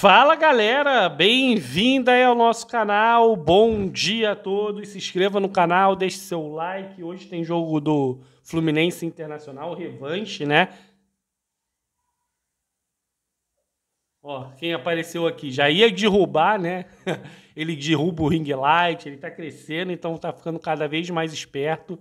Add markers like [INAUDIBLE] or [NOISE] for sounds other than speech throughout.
Fala galera, bem-vinda ao nosso canal, bom dia a todos, se inscreva no canal, deixe seu like, hoje tem jogo do Fluminense Internacional, revanche, né? Ó, quem apareceu aqui, já ia derrubar, né? [LAUGHS] ele derruba o ring light, ele tá crescendo, então tá ficando cada vez mais esperto.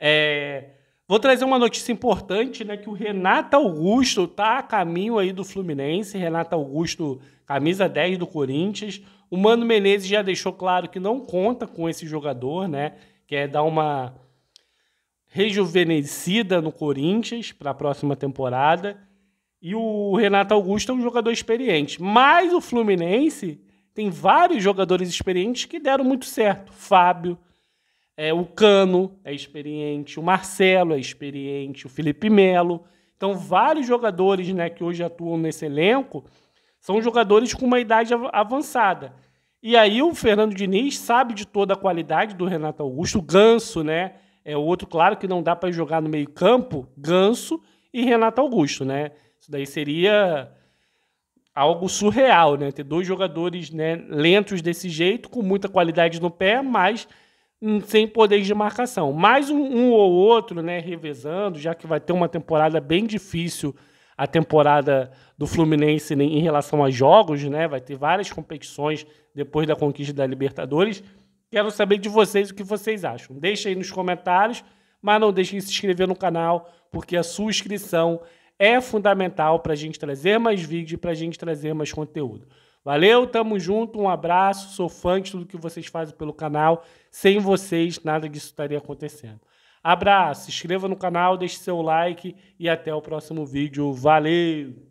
É... Vou trazer uma notícia importante, né? Que o Renato Augusto tá a caminho aí do Fluminense. Renato Augusto, camisa 10 do Corinthians. O Mano Menezes já deixou claro que não conta com esse jogador, né? Quer dar uma rejuvenescida no Corinthians para a próxima temporada. E o Renato Augusto é um jogador experiente. Mas o Fluminense tem vários jogadores experientes que deram muito certo. Fábio, é, o Cano é experiente, o Marcelo é experiente, o Felipe Melo. Então, vários jogadores né, que hoje atuam nesse elenco são jogadores com uma idade avançada. E aí o Fernando Diniz sabe de toda a qualidade do Renato Augusto, Ganso, né? É outro, claro, que não dá para jogar no meio-campo, Ganso e Renato Augusto, né? Isso daí seria algo surreal, né? Ter dois jogadores né, lentos desse jeito, com muita qualidade no pé, mas Hum, sem poderes de marcação. Mais um, um, ou outro, né, revezando, já que vai ter uma temporada bem difícil a temporada do Fluminense né, em relação a jogos, né? Vai ter várias competições depois da conquista da Libertadores. Quero saber de vocês o que vocês acham. Deixem aí nos comentários, mas não deixem de se inscrever no canal, porque a sua inscrição é fundamental para a gente trazer mais vídeo e para a gente trazer mais conteúdo. Valeu, tamo junto, um abraço, sou fã de tudo que vocês fazem pelo canal. Sem vocês, nada disso estaria acontecendo. Abraço, se inscreva no canal, deixe seu like e até o próximo vídeo. Valeu!